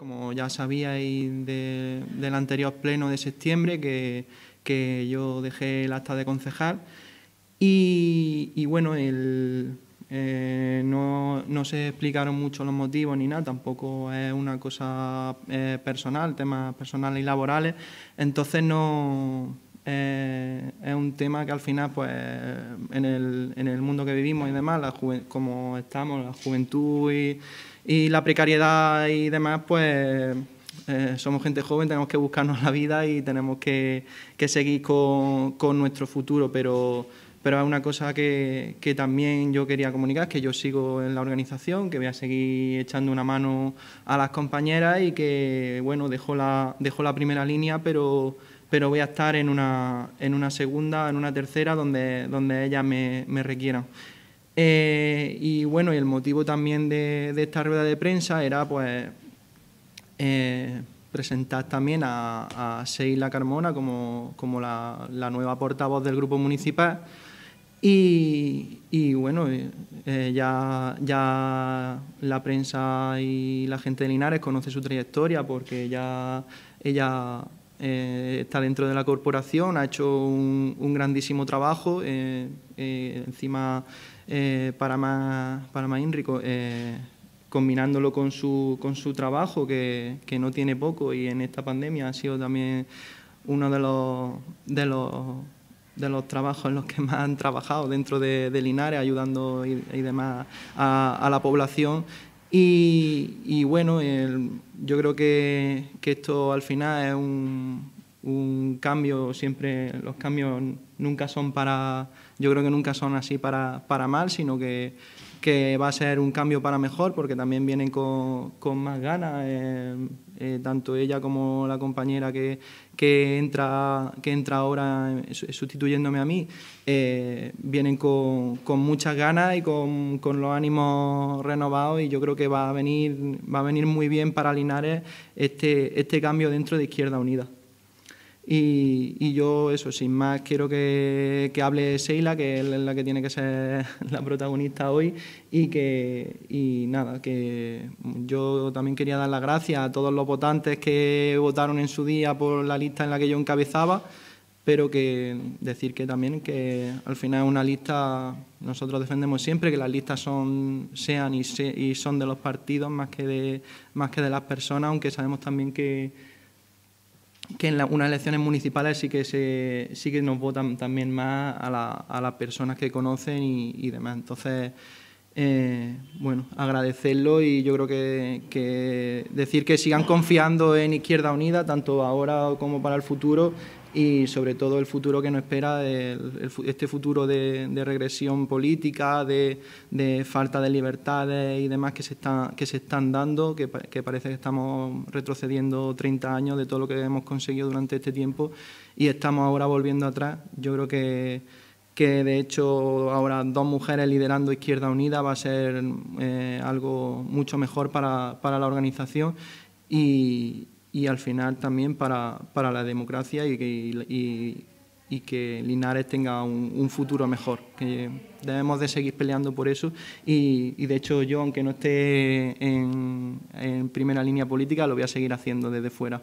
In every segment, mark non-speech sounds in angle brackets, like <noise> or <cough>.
como ya sabíais del anterior pleno de septiembre, que, yo dejé el acta de concejal. Y, bueno, eh, no, se explicaron mucho los motivos ni nada, tampoco es una cosa eh, personal, temas personales y laborales. Entonces no eh, es un tema que al final, pues, en el, mundo que vivimos y demás, como estamos, la juventud y, y, la precariedad y demás, pues eh, somos gente joven, tenemos que buscarnos la vida y tenemos que, que seguir con, nuestro futuro, pero... Pero es una cosa que, también yo quería comunicar, que yo sigo en la organización, que voy a seguir echando una mano a las compañeras y que, bueno, dejo la, dejo la primera línea, pero, pero voy a estar en una, en una segunda, en una tercera, donde, donde ellas me, me requieran. Eh, y bueno, y el motivo también de, esta rueda de prensa era pues eh, presentar también a, a Sheila Carmona como, como la, nueva portavoz del grupo municipal. Y, bueno, eh, ya, ya la prensa y la gente de Linares conoce su trayectoria porque ya ella eh, está dentro de la corporación, ha hecho un, grandísimo trabajo, eh, eh, encima para más, para combinándolo con su, con su trabajo, que, no tiene poco, y en esta pandemia ha sido también uno de los, de los, de los trabajos en los que más han trabajado dentro de, Linares, ayudando y, demás a la población y, bueno, yo creo que, esto al final es un, cambio, siempre los cambios nunca son para, yo creo que nunca son así para, para mal, sino que, va a ser un cambio para mejor porque también vienen con, más ganas. Eh, eh, tanto ella como la compañera que, entra, que entra ahora eh, sustituyéndome a mí, eh, vienen con, muchas ganas y con, con, los ánimos renovados y yo creo que va a venir, va a venir muy bien para Linares este, este cambio dentro de Izquierda Unida. Y, yo, eso, sin más, quiero que, hable Seila, que es la que tiene que ser <laughs> la protagonista hoy, y que, y nada, que yo también quería dar las gracias a todos los votantes que votaron en su día por la lista en la que yo encabezaba, pero que decir que también que al final es una lista, nosotros defendemos siempre que las listas son, sean y, y son de los partidos más que de, más que de las personas, aunque sabemos también que que en la, unas elecciones municipales sí que, se, que nos votan también más a, las personas que conocen y, demás. Entonces, eh, bueno, agradecerlo y yo creo que, que, decir que sigan confiando en Izquierda Unida, tanto ahora como para el futuro, y sobre todo el futuro que nos espera, este futuro de, regresión política, de, falta de libertades y demás que se, que se están dando, que, parece que estamos retrocediendo 30 años de todo lo que hemos conseguido durante este tiempo y estamos ahora volviendo atrás. Yo creo que, que de hecho ahora dos mujeres liderando Izquierda Unida va a ser eh, algo mucho mejor para, para la organización y, y al final también para, para la democracia y, y, y, que Linares tenga un, futuro mejor. Que debemos de seguir peleando por eso y, y de hecho yo, aunque no esté en, primera línea política, lo voy a seguir haciendo desde fuera.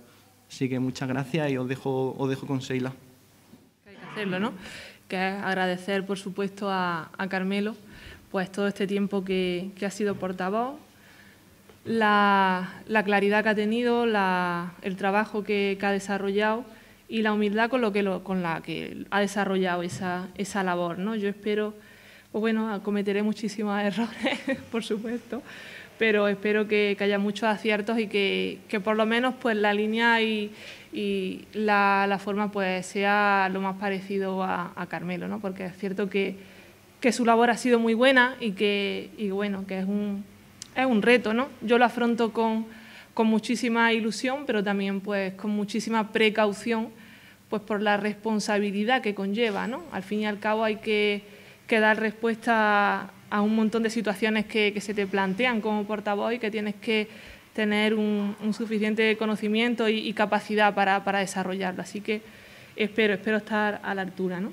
Así que muchas gracias y os dejo, os dejo con Seila. Hay que hacerlo, ¿no? Que agradecer, por supuesto, a, a Carmelo pues todo este tiempo que, que ha sido portavoz la, claridad que ha tenido, el trabajo que, ha desarrollado y la humildad con, lo que con la que ha desarrollado esa, labor. ¿no? Yo espero, pues bueno, cometeré muchísimos <laughs> errores, por supuesto, pero espero que, haya muchos aciertos y que, por lo menos pues la línea y, la, forma pues sea lo más parecido a, Carmelo, ¿no? Porque es cierto que, su labor ha sido muy buena y que bueno, que es un es un reto, ¿no? Yo lo afronto con, muchísima ilusión, pero también pues con muchísima precaución, pues por la responsabilidad que conlleva, ¿no? Al fin y al cabo hay que, dar respuesta a un montón de situaciones que, se te plantean como portavoz y que tienes que tener un, suficiente conocimiento y, capacidad para, para desarrollarlo. Así que espero, espero estar a la altura, ¿no?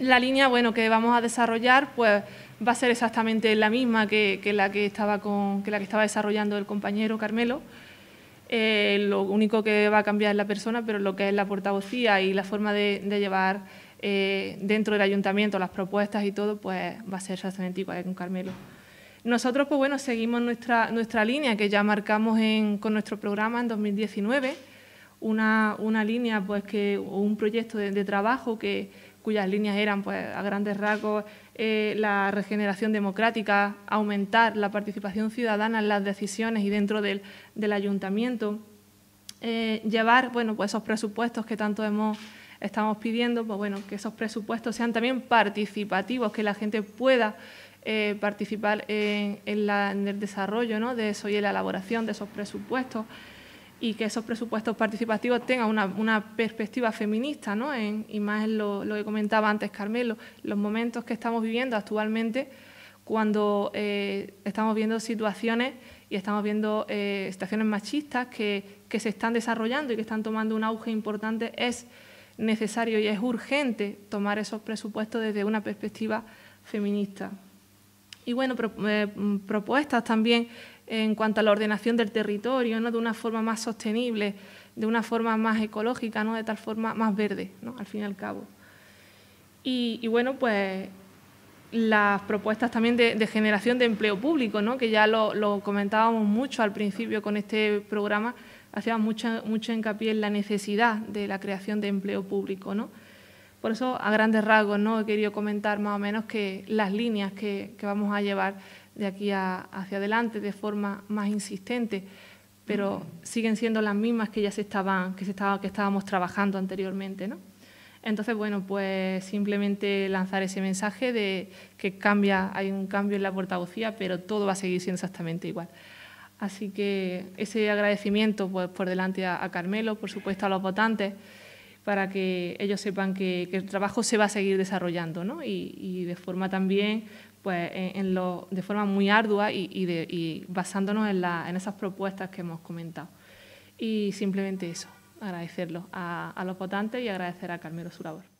La línea bueno, que vamos a desarrollar pues, va a ser exactamente la misma que, la, que estaba desarrollando el compañero Carmelo. Eh, lo único que va a cambiar es la persona, pero lo que es la portavocía y la forma de, llevar eh, dentro del ayuntamiento las propuestas y todo, pues va a ser exactamente igual que con Carmelo. Nosotros, pues bueno, seguimos nuestra, línea que ya marcamos con nuestro programa en 2019, una, línea, pues que, o un proyecto de trabajo que, cuyas líneas eran, pues, a grandes rasgos, eh, la regeneración democrática, aumentar la participación ciudadana en las decisiones y dentro del, ayuntamiento, eh, llevar, bueno, pues esos presupuestos que tanto hemos estamos pidiendo, pues bueno, que esos presupuestos sean también participativos, que la gente pueda eh, participar en, el desarrollo de eso y en la elaboración de esos presupuestos y que esos presupuestos participativos tengan una, perspectiva feminista, ¿no? y más en lo, que comentaba antes Carmelo, los momentos que estamos viviendo actualmente cuando eh, estamos viendo situaciones y estamos viendo eh, situaciones machistas que, se están desarrollando y que están tomando un auge importante, es necesario y es urgente tomar esos presupuestos desde una perspectiva feminista. Y bueno, eh, propuestas también en cuanto a la ordenación del territorio, ¿no? de una forma más sostenible, de una forma más ecológica, ¿no? de tal forma más verde, ¿no? al fin y al cabo. Y, bueno, pues las propuestas también de, generación de empleo público, ¿no? que ya lo, comentábamos mucho al principio con este programa, hacíamos mucho, hincapié en la necesidad de la creación de empleo público. ¿no? Por eso, a grandes rasgos, ¿no? he querido comentar más o menos que las líneas que vamos a llevar de aquí hacia adelante de forma más insistente, pero siguen siendo las mismas que ya se estaban, que, se estaba, que estábamos trabajando anteriormente. ¿no? Entonces, bueno, pues simplemente lanzar ese mensaje de que cambia, hay un cambio en la portavocía, pero todo va a seguir siendo exactamente igual. Así que ese agradecimiento pues, por delante a, Carmelo, por supuesto a los votantes, para que ellos sepan que, el trabajo se va a seguir desarrollando ¿no? y, de forma también pues, en, lo, de forma muy ardua y, basándonos en, en, esas propuestas que hemos comentado. Y simplemente eso, agradecerlo a, a los votantes y agradecer a Carmelo su labor.